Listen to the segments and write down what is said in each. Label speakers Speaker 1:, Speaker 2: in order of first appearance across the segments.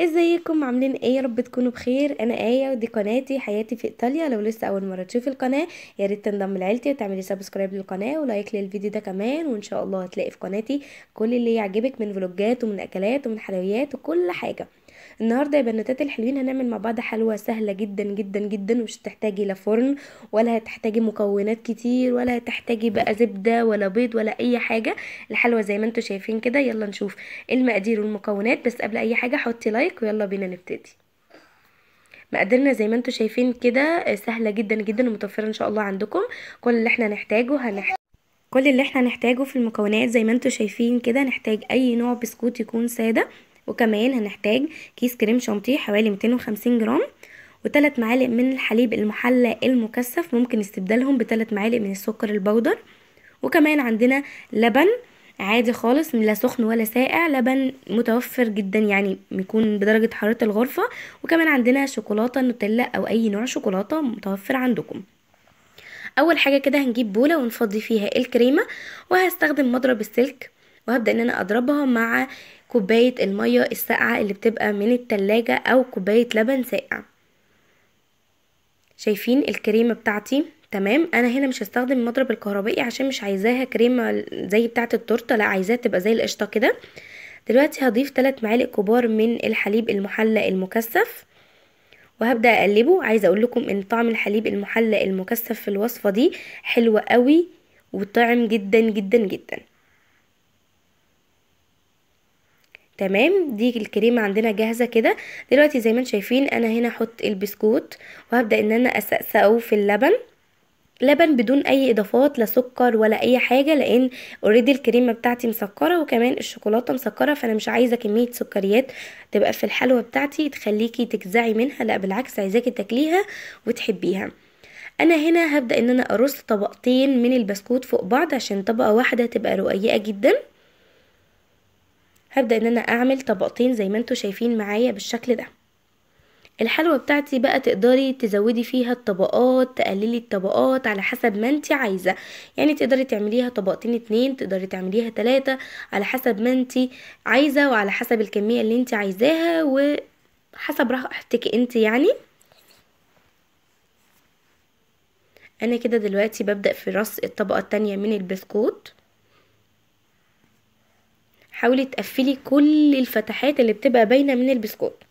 Speaker 1: ازيكم عاملين ايه يا رب تكونوا بخير انا ايه ودي قناتي حياتي في ايطاليا لو لسه اول مره تشوفي القناه يا ريت تنضم لعيلتي وتعملي سبسكرايب للقناه ولايك للفيديو ده كمان وان شاء الله هتلاقي في قناتي كل اللي يعجبك من فلوجات ومن اكلات ومن حلويات وكل حاجه النهارده يا بنات الحلوين هنعمل مع بعض حلوى سهله جدا جدا جدا ومش هتحتاجي لا فرن ولا هتحتاجي مكونات كتير ولا هتحتاجي بقى زبده ولا بيض ولا اي حاجه الحلوى زي ما انتم شايفين كده يلا نشوف المقادير والمكونات بس قبل اي حاجه حطي لايك ويلا بينا نبتدي مقاديرنا زي ما انتم شايفين كده سهله جدا جدا ومتوفره ان شاء الله عندكم كل اللي احنا هنحتاجه هنحتاج كل اللي احنا هنحتاجه في المكونات زي ما انتم شايفين كده نحتاج اي نوع بسكوت يكون ساده وكمان هنحتاج كيس كريم شانتيه حوالي 250 جرام وثلاث معالق من الحليب المحلى المكثف ممكن استبدالهم بثلاث معالق من السكر البودر وكمان عندنا لبن عادي خالص لا سخن ولا ساقع لبن متوفر جدا يعني بيكون بدرجة حرارة الغرفة وكمان عندنا شوكولاتة نوتيلا او اي نوع شوكولاتة متوفر عندكم اول حاجة كده هنجيب بولة ونفضي فيها الكريمة وهستخدم مضرب السلك وهبدأ ان انا اضربها مع كوباية المية الساقعة اللي بتبقى من التلاجة أو كوباية لبن ساقع شايفين الكريمة بتاعتي تمام انا هنا مش هستخدم المضرب الكهربائي عشان مش عايزاها كريمة زي بتاعة التورتة لا عايزاها تبقى زي القشطة كده دلوقتي هضيف 3 معالق كبار من الحليب المحلى المكثف وهبدا اقلبه عايزه اقول لكم ان طعم الحليب المحلى المكثف في الوصفه دي حلو قوي وطعم جدا جدا جدا تمام دي الكريمة عندنا جاهزة كده دلوقتي زي ما انتم شايفين انا هنا هحط البسكوت وهبدأ ان انا اسقسقه في اللبن لبن بدون اي اضافات لا سكر ولا اي حاجه لان اوريدي الكريمه بتاعتي مسكره وكمان الشوكولاته مسكره فانا مش عايزه كميه سكريات تبقى في الحلوه بتاعتي تخليكي تجزعي منها لا بالعكس عايزاكي تاكليها وتحبيها انا هنا هبدا ان انا ارص طبقتين من البسكوت فوق بعض عشان طبقه واحده تبقى رقيقه جدا هبدأ ان انا اعمل طبقتين زي ما انتوا شايفين معايا بالشكل ده الحلوة بتاعتي بقى تقدري تزودي فيها الطبقات تقللي الطبقات على حسب ما انت عايزة يعني تقدري تعمليها طبقتين اتنين تقدري تعمليها تلاتة على حسب ما انت عايزة وعلى حسب الكمية اللي انت عايزاها وحسب راحتك انت يعني انا كده دلوقتي ببدأ في رص الطبقة التانية من البسكوت حاولي تقفلي كل الفتحات اللي بتبقى باينه من البسكوت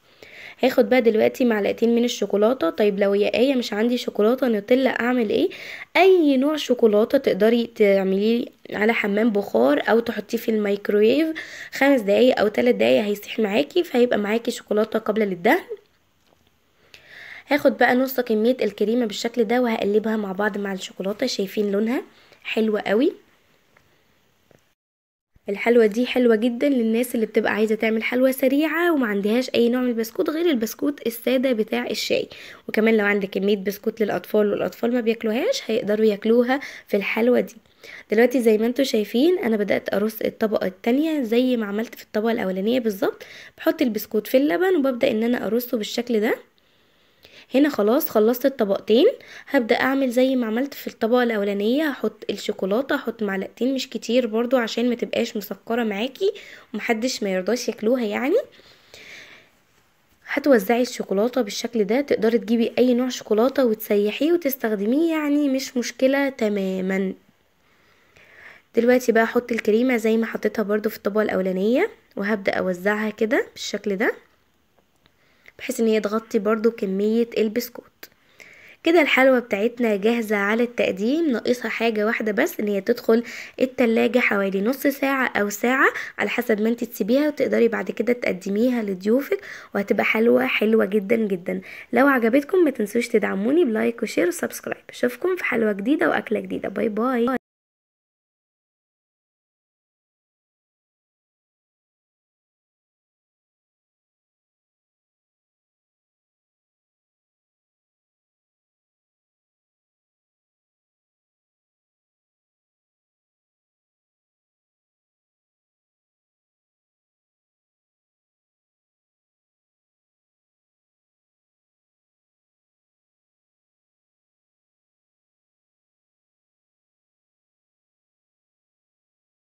Speaker 1: هاخد بقى دلوقتي معلقتين من الشوكولاته طيب لو يا ايه مش عندي شوكولاته نوتيلا اعمل ايه اي نوع شوكولاته تقدري تعمليه على حمام بخار او تحطيه في الميكرويف خمس دقايق او ثلاث دقايق هيسيح معاكي فهيبقى معاكي شوكولاته قابله للدهن هاخد بقى نص كميه الكريمه بالشكل ده وهقلبها مع بعض مع الشوكولاته شايفين لونها حلوه قوي الحلوة دي حلوة جدا للناس اللي بتبقى عايزة تعمل حلوة سريعة وما عندهاش أي نوع من البسكوت غير البسكوت السادة بتاع الشاي وكمان لو عندك كمية بسكوت للأطفال والأطفال ما بياكلوهاش هيقدروا ياكلوها في الحلوة دي دلوقتي زي ما انتم شايفين انا بدأت ارص الطبقة التانية زي ما عملت في الطبقة الاولانية بالظبط بحط البسكوت في اللبن وببدأ ان انا ارصه بالشكل ده هنا خلاص خلصت الطبقتين هبدأ اعمل زي ما عملت في الطبقة الاولانية هحط الشوكولاتة هحط معلقتين مش كتير برضو عشان ما تبقاش مسكرة معاكي ومحدش ما يرضاش ياكلوها يعني هتوزعي الشوكولاته بالشكل ده تقدري تجيبي اي نوع شوكولاته وتسيحيه وتستخدميه يعني مش مشكله تماما دلوقتي بقى احط الكريمه زي ما حطيتها برضو في الطبقه الاولانيه وهبدا اوزعها كده بالشكل ده بحيث ان هي تغطي برضو كمية البسكوت كده الحلوة بتاعتنا جاهزة على التقديم ناقصها حاجة واحدة بس ان هي تدخل التلاجة حوالي نص ساعة او ساعة على حسب ما انت تسيبيها وتقدري بعد كده تقدميها لضيوفك وهتبقى حلوة حلوة جدا جدا لو عجبتكم ما تنسوش تدعموني بلايك وشير وسبسكرايب اشوفكم في حلوة جديدة واكلة جديدة باي باي